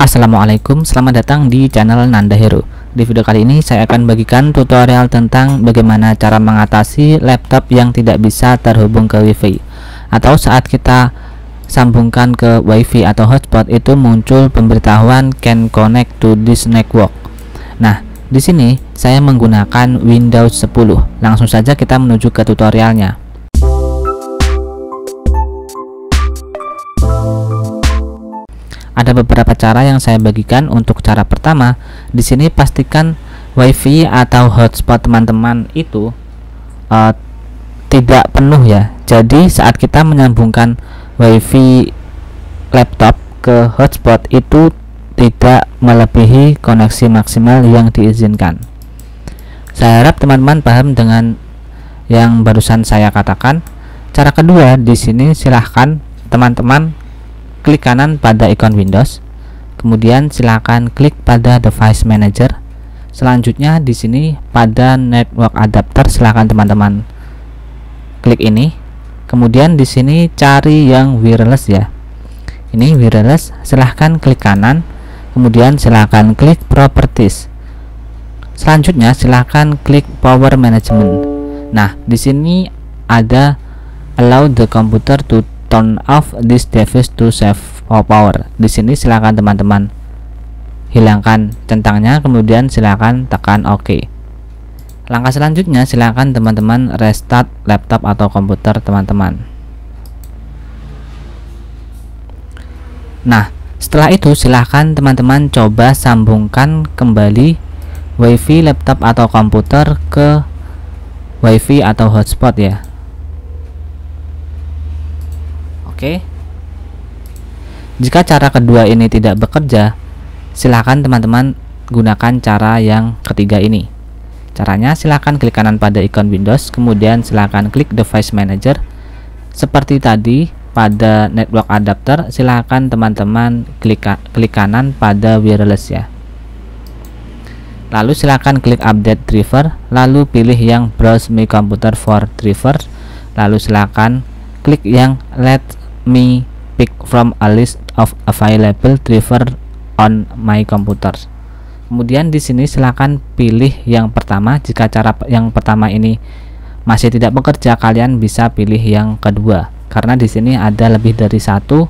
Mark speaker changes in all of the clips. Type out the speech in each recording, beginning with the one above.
Speaker 1: Assalamualaikum, selamat datang di channel Nanda Hero Di video kali ini saya akan bagikan tutorial tentang bagaimana cara mengatasi laptop yang tidak bisa terhubung ke wifi Atau saat kita sambungkan ke wifi atau hotspot itu muncul pemberitahuan can connect to this network Nah, di sini saya menggunakan Windows 10 Langsung saja kita menuju ke tutorialnya Ada beberapa cara yang saya bagikan untuk cara pertama. Di sini pastikan WiFi atau hotspot teman-teman itu uh, tidak penuh ya. Jadi saat kita menyambungkan WiFi laptop ke hotspot itu tidak melebihi koneksi maksimal yang diizinkan. Saya harap teman-teman paham dengan yang barusan saya katakan. Cara kedua di sini silahkan teman-teman klik kanan pada ikon Windows, kemudian silakan klik pada Device Manager. Selanjutnya di sini pada Network Adapter silakan teman-teman klik ini. Kemudian di sini cari yang wireless ya. Ini wireless, silahkan klik kanan, kemudian silahkan klik Properties. Selanjutnya silahkan klik Power Management. Nah, di sini ada allow the computer to turn off this device to save power di sini silakan teman-teman hilangkan centangnya kemudian silakan tekan OK langkah selanjutnya silakan teman-teman restart laptop atau komputer teman-teman nah setelah itu silakan teman-teman coba sambungkan kembali wifi laptop atau komputer ke wifi atau hotspot ya Oke. Jika cara kedua ini tidak bekerja, silakan teman-teman gunakan cara yang ketiga ini. Caranya silakan klik kanan pada ikon Windows, kemudian silakan klik Device Manager. Seperti tadi pada network adapter, silakan teman-teman klik klik kanan pada wireless ya. Lalu silakan klik update driver, lalu pilih yang browse my computer for driver, lalu silakan klik yang let me pick from a list of available driver on my computer. Kemudian di sini silakan pilih yang pertama. Jika cara yang pertama ini masih tidak bekerja, kalian bisa pilih yang kedua karena di sini ada lebih dari satu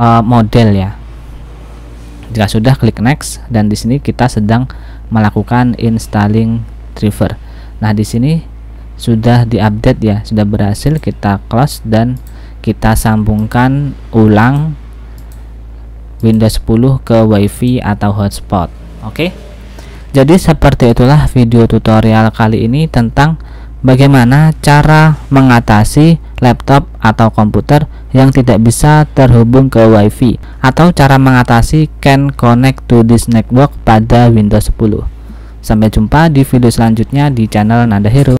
Speaker 1: uh, model ya. Jika sudah klik next dan di sini kita sedang melakukan installing driver. Nah, di sini sudah diupdate ya, sudah berhasil kita close dan kita sambungkan ulang Windows 10 ke WiFi atau hotspot. Oke. Okay? Jadi seperti itulah video tutorial kali ini tentang bagaimana cara mengatasi laptop atau komputer yang tidak bisa terhubung ke WiFi atau cara mengatasi can connect to this network pada Windows 10. Sampai jumpa di video selanjutnya di channel Nanda Hero.